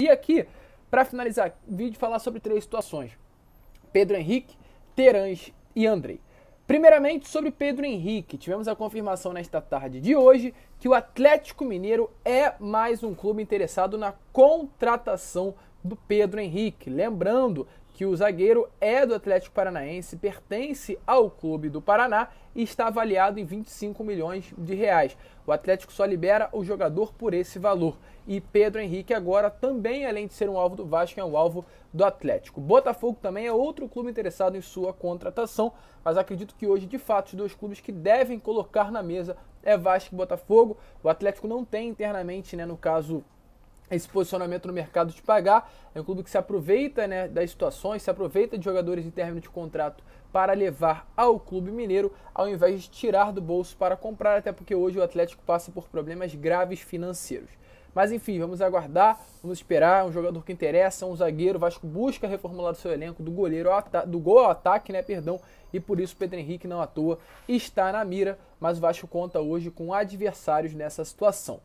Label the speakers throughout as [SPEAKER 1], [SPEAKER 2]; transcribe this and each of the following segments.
[SPEAKER 1] E aqui, para finalizar, o vídeo falar sobre três situações: Pedro Henrique, Terãs e Andrei. Primeiramente, sobre Pedro Henrique, tivemos a confirmação nesta tarde de hoje que o Atlético Mineiro é mais um clube interessado na contratação do Pedro Henrique. Lembrando que o zagueiro é do Atlético Paranaense, pertence ao clube do Paraná e está avaliado em 25 milhões de reais. O Atlético só libera o jogador por esse valor. E Pedro Henrique agora também, além de ser um alvo do Vasco, é um alvo do Atlético. Botafogo também é outro clube interessado em sua contratação, mas acredito que hoje, de fato, os dois clubes que devem colocar na mesa é Vasco e Botafogo. O Atlético não tem internamente, né, no caso esse posicionamento no mercado de pagar. É um clube que se aproveita né, das situações, se aproveita de jogadores em término de contrato para levar ao clube mineiro, ao invés de tirar do bolso para comprar, até porque hoje o Atlético passa por problemas graves financeiros. Mas enfim, vamos aguardar, vamos esperar. É um jogador que interessa, um zagueiro. O Vasco busca reformular o seu elenco do goleiro do gol ao ataque, né? Perdão. E por isso Pedro Henrique não à toa está na mira. Mas o Vasco conta hoje com adversários nessa situação.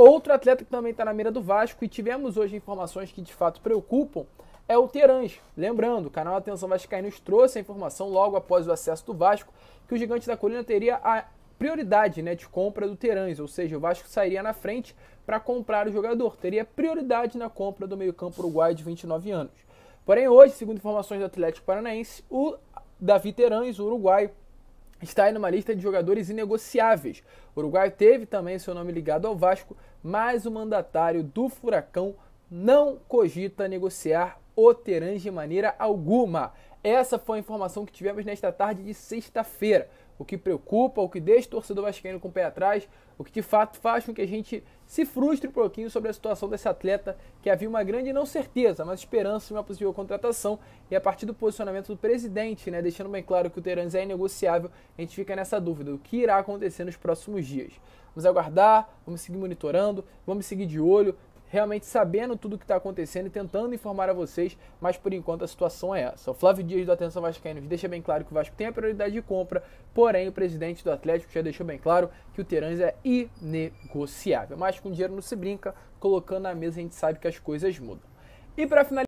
[SPEAKER 1] Outro atleta que também está na mira do Vasco e tivemos hoje informações que de fato preocupam é o Terãs. Lembrando, o canal Atenção Vascaínos trouxe a informação logo após o acesso do Vasco que o Gigante da Colina teria a prioridade né, de compra do Terãs, ou seja, o Vasco sairia na frente para comprar o jogador, teria prioridade na compra do meio-campo uruguaio de 29 anos. Porém, hoje, segundo informações do Atlético Paranaense, o Davi Terãs, o uruguaio, está aí numa lista de jogadores inegociáveis. O Uruguai teve também seu nome ligado ao Vasco, mas o mandatário do Furacão não cogita negociar o Teran de maneira alguma. Essa foi a informação que tivemos nesta tarde de sexta-feira. O que preocupa, o que deixa o torcedor vascaíno com o pé atrás, o que de fato faz com que a gente se frustre um pouquinho sobre a situação desse atleta que havia uma grande não certeza, mas esperança em uma possível contratação e a partir do posicionamento do presidente, né, deixando bem claro que o Terans é negociável, a gente fica nessa dúvida do que irá acontecer nos próximos dias. Vamos aguardar, vamos seguir monitorando, vamos seguir de olho, realmente sabendo tudo o que está acontecendo e tentando informar a vocês, mas por enquanto a situação é essa. O Flávio Dias do Atenção Vascaínos deixa bem claro que o Vasco tem a prioridade de compra, porém o presidente do Atlético já deixou bem claro que o Terãs é inegociável. Mas com dinheiro não se brinca, colocando na mesa a gente sabe que as coisas mudam. E para finalizar,